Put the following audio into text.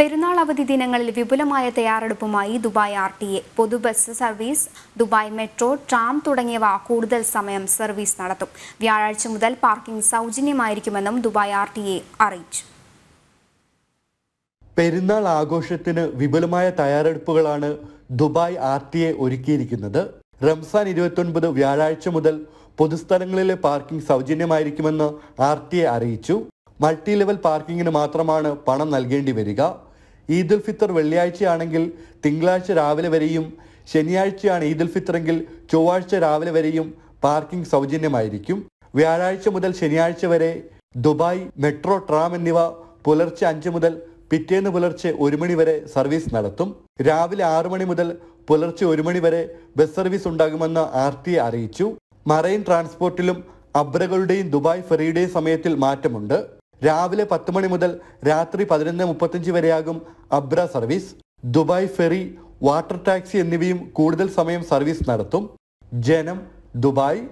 പെരുന്നാൾ അവധി ദിനങ്ങളിൽ വിപുലമായ തയ്യാറെടുപ്പുമായി ദുബായ് ആർ ടി എ പൊതുബസ് സർവീസ് ദുബായ് മെട്രോ ട്രാം തുടങ്ങിയവ കൂടുതൽ സമയം സർവീസ് നടത്തും വ്യാഴാഴ്ച മുതൽ പാർക്കിംഗ് സൗജന്യമായിരിക്കുമെന്നും ദുബായ് ആർ ടി എ അറിയിച്ചു പെരുന്നാൾ ആഘോഷത്തിന് വിപുലമായ തയ്യാറെടുപ്പുകളാണ് ദുബായ് ആർ ടി എ ഒരുക്കിയിരിക്കുന്നത് റംസാൻ ഇരുപത്തൊൻപത് വ്യാഴാഴ്ച മുതൽ പൊതുസ്ഥലങ്ങളിലെ പാർക്കിംഗ് സൗജന്യമായിരിക്കുമെന്ന് ആർ ടി എ അറിയിച്ചു മൾട്ടി ലെവൽ പാർക്കിങ്ങിന് മാത്രമാണ് പണം നൽകേണ്ടി വരിക ഈദുൽ ഫിത്തർ വെള്ളിയാഴ്ചയാണെങ്കിൽ തിങ്കളാഴ്ച രാവിലെ വരെയും ശനിയാഴ്ചയാണ് ഈദുൽ ഫിത്തറെങ്കിൽ ചൊവ്വാഴ്ച രാവിലെ വരെയും പാർക്കിംഗ് സൗജന്യമായിരിക്കും വ്യാഴാഴ്ച മുതൽ ശനിയാഴ്ച വരെ ദുബായ് മെട്രോ ട്രാം എന്നിവ പുലർച്ചെ അഞ്ച് മുതൽ പിറ്റേന്ന് പുലർച്ചെ ഒരു മണി വരെ സർവീസ് നടത്തും രാവിലെ ആറു മണി മുതൽ പുലർച്ചെ ഒരു മണി വരെ ബസ് സർവീസ് ഉണ്ടാകുമെന്ന് ആർ ടി അറിയിച്ചു മറൈൻ ട്രാൻസ്പോർട്ടിലും അബ്രകളുടെയും ദുബായ് ഫെറിയുടെയും സമയത്തിൽ മാറ്റമുണ്ട് രാവിലെ പത്ത് മണി മുതൽ രാത്രി പതിനൊന്ന് മുപ്പത്തഞ്ച് വരെയാകും അബ്ര service Dubai ferry water taxi എന്നിവയും കൂടുതൽ സമയം സർവീസ് നടത്തും ജനം ദുബായ്